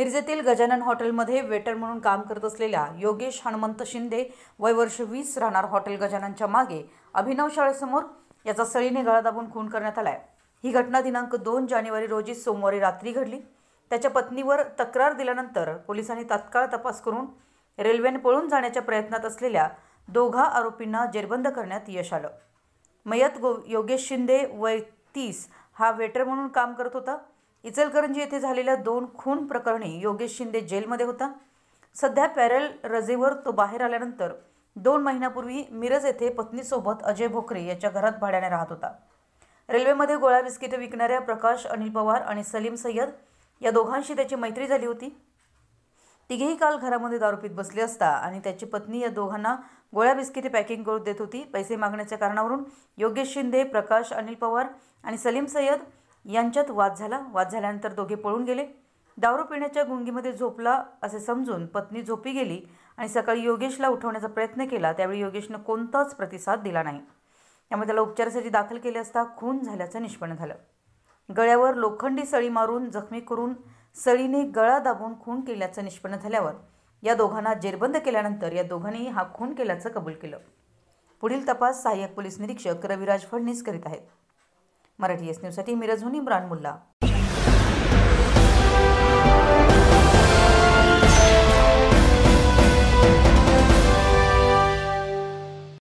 मिरजेतील गजानन हॉटेलमध्ये वेटर म्हणून काम करत असलेल्या योगेश हनुमंत शिंदे वय वर्ष वीस राहणार हॉटेल गजाननच्या मागे अभिनव शाळेसमोर याचा सळीने गळा दाबून खून करण्यात आलाय ही घटना दिनांक दोन जानेवारी रोजी सोमवारी रात्री घडली त्याच्या पत्नीवर तक्रार दिल्यानंतर पोलिसांनी तत्काळ तपास करून रेल्वेने पळून जाण्याच्या प्रयत्नात असलेल्या दोघा आरोपींना जेरबंद करण्यात यश आलं मयत गो योगेश शिंदे वय तीस हा वेटर म्हणून काम करत होता इचलकरंजी येथे झालेल्या दोन खून प्रकरणी योगेश शिंदे जेलमध्ये होता सध्या पॅरल रजेवर तो बाहेर आल्यानंतर दोन महिन्यापूर्वी मिरज येथे पत्नीसोबत अजय भोकरे याच्या घरात भाड्याने राहत होता रेल्वेमध्ये गोळ्या बिस्किटे विकणाऱ्या प्रकाश अनिल पवार आणि सलीम सय्यद या दोघांशी त्याची मैत्री झाली होती तिघेही काल घरामध्ये दारुपीत बसले असता आणि त्याची पत्नी या दोघांना गोळ्या बिस्किटे पॅकिंग करून देत होती पैसे मागण्याच्या कारणावरून योगेश शिंदे प्रकाश अनिल पवार आणि सलीम सय्यद यांच्यात वाद झाला वाद झाल्यानंतर दोघे पळून गेले दारू पिण्याच्या गुंगीमध्ये झोपला असे समजून पत्नी झोपी गेली आणि सकाळी योगेशला उठवण्याचा प्रयत्न केला त्यावेळी योगेशनं कोणताच प्रतिसाद दिला नाही त्यामुळे त्याला उपचारासाठी दाखल केले असता खून झाल्याचं निष्पन्न झालं गळ्यावर लोखंडी सळी मारून जखमी करून सळीने गळा दाबून खून केल्याचं निष्पन्न झाल्यावर या दोघांना जेरबंद केल्यानंतर या दोघांनी हा खून केल्याचं कबूल केलं पुढील तपास सहाय्यक पोलीस निरीक्षक रविराज फडणीस करीत आहेत मराठी एस न्यूजसाठी मिरज होनी मुल्ला.